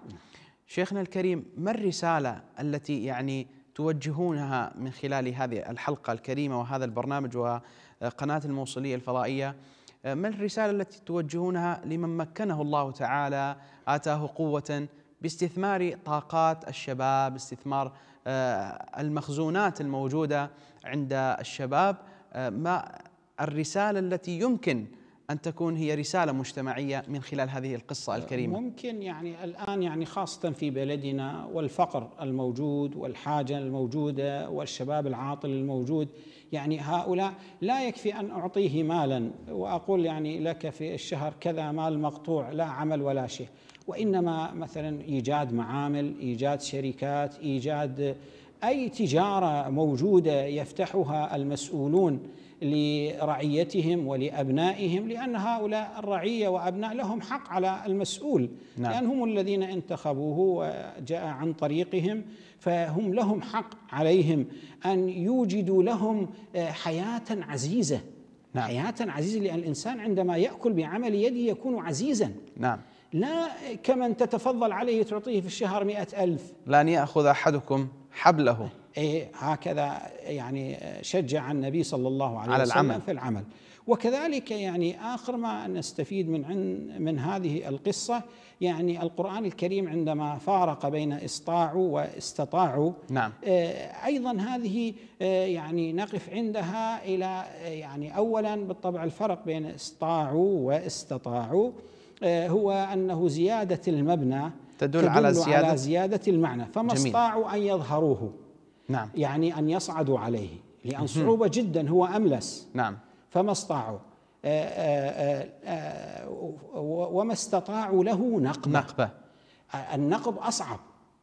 شيخنا الكريم ما الرسالة التي يعني توجهونها من خلال هذه الحلقة الكريمة وهذا البرنامج وقناة الموصلية الفضائية آه، ما الرسالة التي توجهونها لمن مكنه الله تعالى آتاه قوة باستثمار طاقات الشباب استثمار آه، المخزونات الموجودة عند الشباب آه، ما الرسالة التي يمكن أن تكون هي رسالة مجتمعية من خلال هذه القصة آه، الكريمة ممكن يعني الآن يعني خاصة في بلدنا والفقر الموجود والحاجة الموجودة والشباب العاطل الموجود يعني هؤلاء لا يكفي أن أعطيه مالا وأقول يعني لك في الشهر كذا مال مقطوع لا عمل ولا شيء وإنما مثلا إيجاد معامل إيجاد شركات إيجاد أي تجارة موجودة يفتحها المسؤولون لرعيتهم ولأبنائهم لأن هؤلاء الرعية وأبناء لهم حق على المسؤول نعم. لأن هم الذين انتخبوه وجاء عن طريقهم فهم لهم حق عليهم أن يوجدوا لهم آه، حياة عزيزة نعم. حياة عزيزة لأن الإنسان عندما يأكل بعمل يده يكون عزيزا نعم لا كمن تتفضل عليه تعطيه في الشهر مئة ألف لأن يأخذ أحدكم حبله إيه هكذا يعني شجع النبي صلى الله عليه على وسلم العمل. في العمل وكذلك يعني آخر ما نستفيد من عن من هذه القصة يعني القرآن الكريم عندما فارق بين إسطاعوا واستطاعوا نعم. آه، أيضا هذه آه، يعني نقف عندها إلى آه، يعني أولا بالطبع الفرق بين استطاعوا واستطاعوا هو أنه زيادة المبنى تدل, تدل على, زيادة على زيادة المعنى فما استطاعوا أن يظهروه نعم يعني أن يصعدوا عليه لأن صعوبة جدا هو أملس نعم فما استطاعوا آه، آه، آه، وما استطاعوا له نقبة نقبة النقب أصعب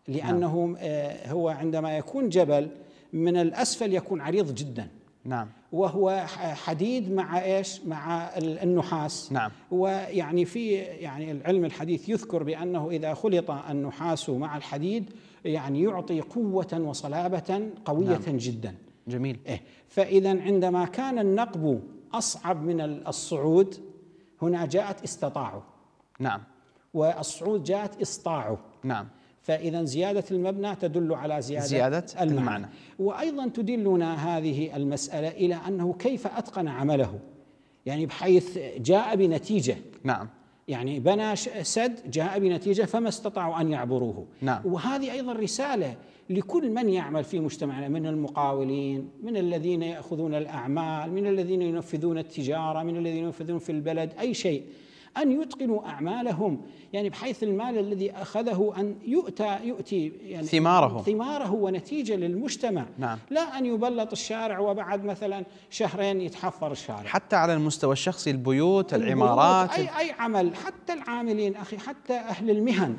لأنه نعم. هو عندما يكون جبل من الأسفل يكون عريض جدا نعم وهو حديد مع ايش؟ مع النحاس نعم ويعني في يعني العلم الحديث يذكر بانه اذا خلط النحاس مع الحديد يعني يعطي قوة وصلابة قوية نعم. جدا جميل إيه فإذا عندما كان النقب أصعب من الصعود هنا جاءت استطاعوا نعم والصعود جاءت إسطاعوا نعم فإذا زيادة المبنى تدل على زيادة, زيادة المعنى. المعنى وأيضا تدلنا هذه المسألة إلى أنه كيف أتقن عمله يعني بحيث جاء بنتيجة نعم يعني بنى سد جاء بنتيجة فما استطاعوا أن يعبروه نعم. وهذه أيضا رسالة لكل من يعمل في مجتمعنا من المقاولين من الذين يأخذون الأعمال من الذين ينفذون التجارة من الذين ينفذون في البلد أي شيء أن يتقنوا أعمالهم يعني بحيث المال الذي أخذه أن يؤتى يؤتي يعني ثماره ثماره ونتيجة للمجتمع نعم. لا أن يبلط الشارع وبعد مثلا شهرين يتحفر الشارع حتى على المستوى الشخصي البيوت العمارات أي, أي عمل حتى العاملين أخي حتى أهل المهن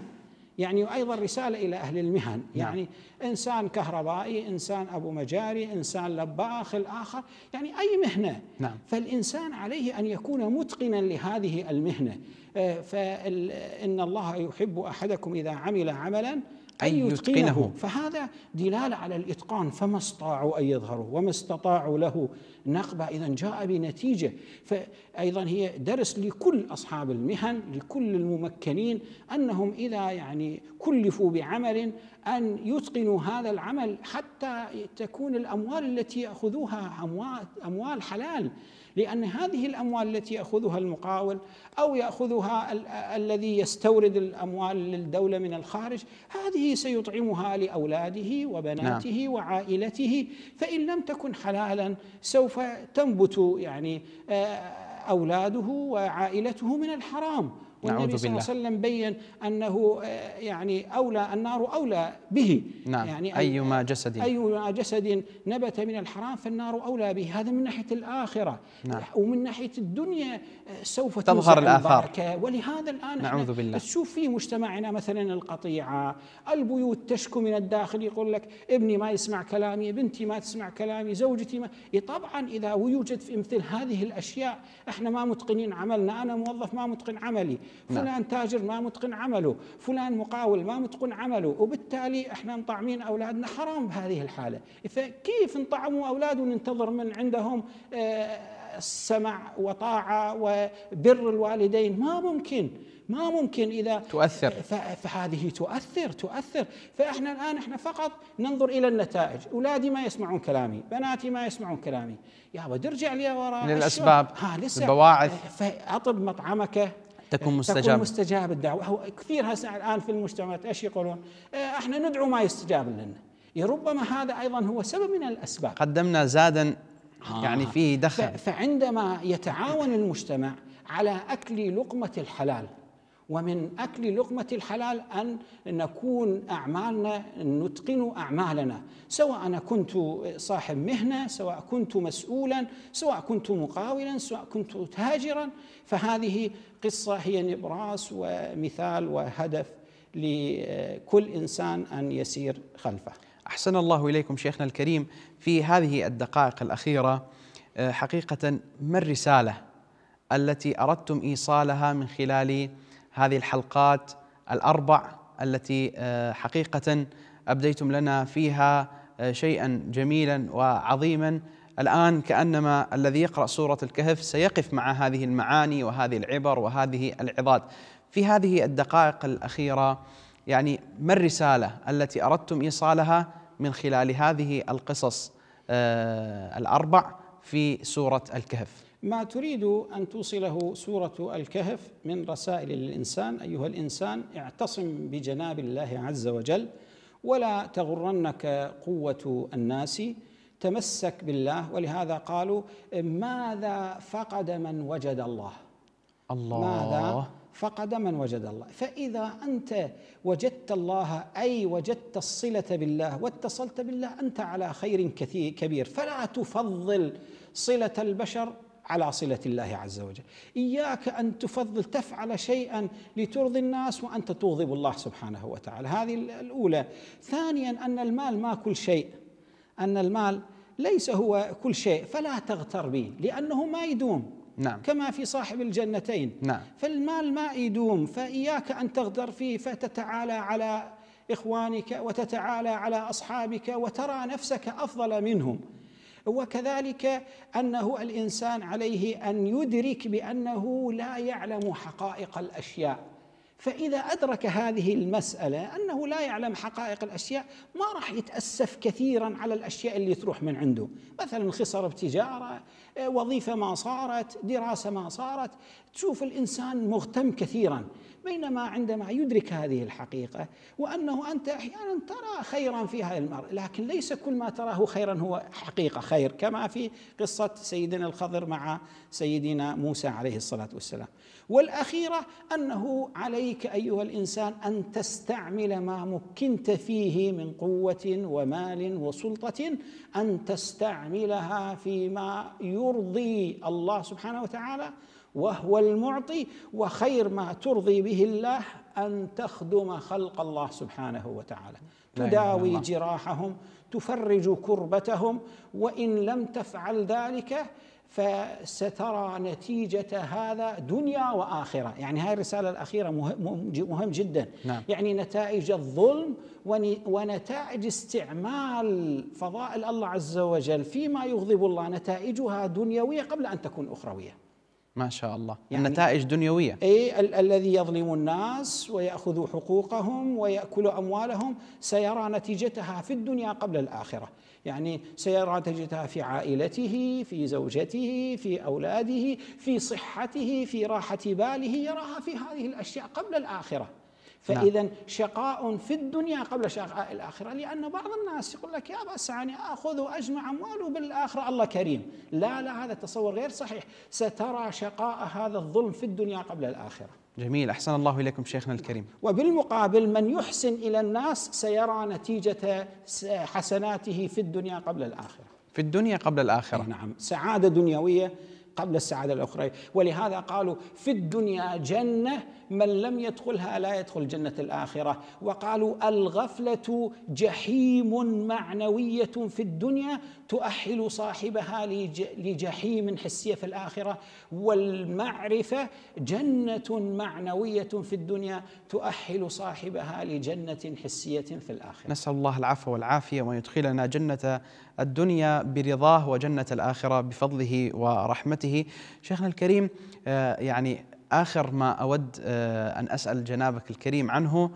يعني ايضا رسالة إلى أهل المهن نعم. يعني نعم. إنسان كهربائي إنسان أبو مجاري إنسان لباخ الآخر يعني أي مهنة نعم. فالإنسان عليه أن يكون متقنا لهذه المهنة آه، فإن الله يحب أحدكم إذا عمل عملا أن يتقنه فهذا دلالة على الإتقان فما استطاعوا أن يظهروا وما استطاعوا له نقبة إذا جاء بنتيجة فأيضا هي درس لكل أصحاب المهن لكل الممكنين أنهم إذا يعني كلفوا بعمل أن يتقنوا هذا العمل حتى تكون الأموال التي يأخذوها أموال, أموال حلال لأن هذه الأموال التي يأخذها المقاول أو يأخذها ال- الذي يستورد الأموال للدولة من الخارج هذه سيطعمها لأولاده وبناته نعم. وعائلته فإن لم تكن حلالا سوف تنبت يعني آه، أولاده وعائلته من الحرام والنبي صلى الله عليه وسلم بين أنه آه، يعني أولى النار أولى به نعم يعني أيما جسد أيما جسد نبت من الحرام فالنار أولى به هذا من ناحية الآخرة نعم ومن ناحية الدنيا آه، سوف تظهر الآثار ولهذا الآن نعوذ بالله تشوف في مجتمعنا مثلا القطيعة البيوت تشكو من الداخل يقول لك ابني ما يسمع كلامي بنتي ما تسمع كلامي زوجتي ما إيه، طبعا إذا يوجد في مثل هذه الأشياء احنا ما متقنين عملنا أنا موظف ما متقن عملي نعم. فلان تاجر ما متقن عمله فلان مقاول ما متقن عمله وبالتالي احنا مطعمين اولادنا حرام بهذه الحاله فكيف نطعموا اولاد وننتظر من عندهم آه، السمع وطاعه وبر الوالدين ما ممكن ما ممكن اذا تؤثر فهذه تؤثر تؤثر فاحنا الان احنا فقط ننظر الى النتائج، اولادي ما يسمعون كلامي، بناتي ما يسمعون كلامي، يا ترجع لي وراء للاسباب ها لسه البواعث فاطب مطعمك تكون مستجابة تكون مستجابة الدعوة هو كثير هسه الآن في المجتمعات إيش يقولون إيه، إحنا ندعو ما يستجاب لنا ربما هذا أيضا هو سبب من الأسباب قدمنا زادا يعني آه. فيه دخل فعندما يتعاون المجتمع على أكل لقمة الحلال ومن أكل لقمة الحلال أن نكون أعمالنا نتقن أعمالنا سواء كنت صاحب مهنة سواء كنت مسؤولا سواء كنت مقاولا سواء كنت تاجرا فهذه قصة هي نبراس ومثال وهدف لكل إنسان أن يسير خلفه أحسن الله إليكم شيخنا الكريم في هذه الدقائق الأخيرة آه، حقيقة ما الرسالة التي أردتم إيصالها من خلال هذه الحلقات الاربع التي آه، حقيقه ابديتم لنا فيها آه، شيئا جميلا وعظيما الان كانما الذي يقرا سوره الكهف سيقف مع هذه المعاني وهذه العبر وهذه العظات في هذه الدقائق الاخيره يعني ما الرساله التي اردتم ايصالها من خلال هذه القصص آه، الاربع في سوره الكهف ما تريد أن توصله سورة الكهف من رسائل الإنسان أيها الإنسان اعتصم بجناب الله عز وجل ولا تغرنك قوة الناس تمسك بالله ولهذا قالوا ماذا فقد من وجد الله الله ماذا فقد من وجد الله فإذا أنت وجدت الله أي وجدت الصلة بالله واتصلت بالله أنت على خير كثير كبير فلا تفضل صلة البشر على صلة الله عز وجل إياك أن تفضل تفعل شيئا لترضي الناس وأنت تغضب الله سبحانه وتعالى هذه الأولى ثانيا أن المال ما كل شيء أن المال ليس هو كل شيء فلا تغتر به لأنه ما يدوم نعم. كما في صاحب الجنتين نعم. فالمال ما يدوم فإياك أن تغدر فيه فتتعالى على إخوانك وتتعالى على أصحابك وترى نفسك أفضل منهم وكذلك انه الانسان عليه ان يدرك بانه لا يعلم حقائق الاشياء فاذا ادرك هذه المساله انه لا يعلم حقائق الاشياء ما راح يتاسف كثيرا على الاشياء اللي تروح من عنده مثلا خسر بتجاره وظيفه ما صارت دراسه ما صارت تشوف الانسان مغتم كثيرا بينما عندما يدرك هذه الحقيقة وأنه أنت أحيانا ترى خيرا في هذا المرء لكن ليس كل ما تراه خيرا هو حقيقة خير كما في قصة سيدنا الخضر مع سيدنا موسى عليه الصلاة والسلام والأخيرة أنه عليك أيها الإنسان أن تستعمل ما مكنت فيه من قوة ومال وسلطة أن تستعملها فيما يرضي الله سبحانه وتعالى وهو المعطي وخير ما ترضي به الله أن تخدم خلق الله سبحانه وتعالى تداوي جراحهم تفرج كربتهم وإن لم تفعل ذلك فسترى نتيجة هذا دنيا وآخرة يعني هذه الرسالة الأخيرة مهم جدا نعم. يعني نتائج الظلم ونتائج استعمال فضائل الله عز وجل فيما يغضب الله نتائجها دنيوية قبل أن تكون أخروية ما شاء الله يعني النتائج دنيوية أي ال- الذي يظلم الناس ويأخذ حقوقهم ويأكل أموالهم سيرى نتيجتها في الدنيا قبل الآخرة يعني سيرى نتيجتها في عائلته في زوجته في أولاده في صحته في راحة باله يراها في هذه الأشياء قبل الآخرة نعم. فإذا نعم. شقاء في الدنيا قبل شقاء الآخرة لأن بعض الناس يقول لك يا بس يعني أخذ واجمع أمواله بالآخرة الله كريم لا لا هذا تصور غير صحيح سترى شقاء هذا الظلم في الدنيا قبل الآخرة جميل أحسن الله إليكم شيخنا الكريم وبالمقابل من يحسن إلى الناس سيرى نتيجة حسناته في الدنيا قبل الآخرة في الدنيا قبل الآخرة نعم سعادة دنيوية قبل السعادة الأخرى ولهذا قالوا في الدنيا جنة من لم يدخلها لا يدخل جنة الآخرة وقالوا الغفلة جحيم معنوية في الدنيا تؤهل صاحبها لجحيم حسية في الآخرة والمعرفة جنة معنوية في الدنيا تؤهل صاحبها لجنة حسية في الآخرة نسأل الله العفو والعافية وأن يدخلنا جنة الدنيا برضاه وجنة الآخرة بفضله ورحمته شيخنا الكريم آه، يعني آخر ما أود آه، أن أسأل جنابك الكريم عنه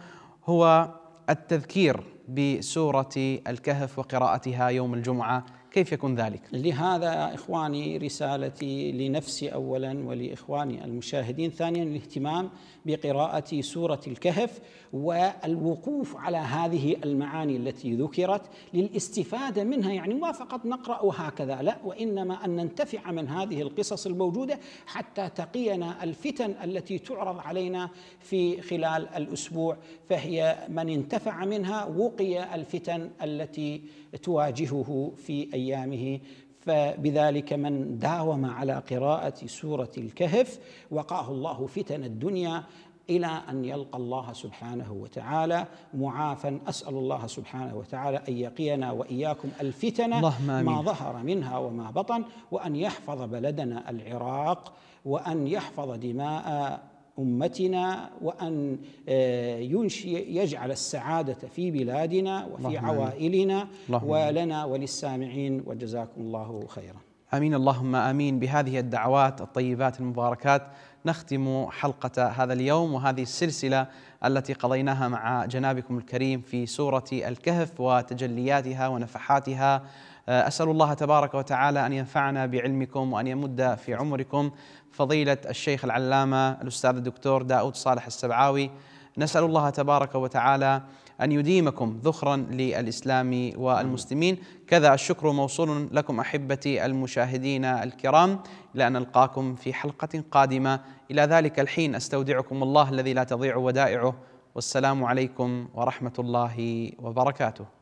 هو التذكير بسورة الكهف وقراءتها يوم الجمعة كيف يكون ذلك؟ لهذا يا إخواني رسالتي لنفسي أولا ولإخواني المشاهدين ثانيا الاهتمام بقراءة سورة الكهف والوقوف على هذه المعاني التي ذكرت للاستفادة منها يعني ما فقط نقرأ هكذا لا وإنما أن ننتفع من هذه القصص الموجودة حتى تقينا الفتن التي تعرض علينا في خلال الأسبوع فهي من انتفع منها وقي الفتن التي تواجهه في ايامه فبذلك من داوم على قراءه سوره الكهف وقاه الله فتن الدنيا الى ان يلقى الله سبحانه وتعالى معافا اسال الله سبحانه وتعالى ان يقينا واياكم الفتن ما ظهر منها وما بطن وان يحفظ بلدنا العراق وان يحفظ دماء امتنا وان آه، ينشي يجعل السعاده في بلادنا وفي عوائلنا ولنا وللسامعين وجزاكم الله خيرا. امين اللهم امين بهذه الدعوات الطيبات المباركات نختم حلقه هذا اليوم وهذه السلسله التي قضيناها مع جنابكم الكريم في سوره الكهف وتجلياتها ونفحاتها آه، اسال الله تبارك وتعالى ان ينفعنا بعلمكم وان يمد في عمركم فضيلة الشيخ العلامة الأستاذ الدكتور داود صالح السبعاوي نسأل الله تبارك وتعالى أن يديمكم ذخرا للإسلام والمسلمين كذا الشكر موصول لكم أحبتي المشاهدين الكرام إلى أن نلقاكم في حلقة قادمة إلى ذلك الحين أستودعكم الله الذي لا تضيع ودائعه والسلام عليكم ورحمة الله وبركاته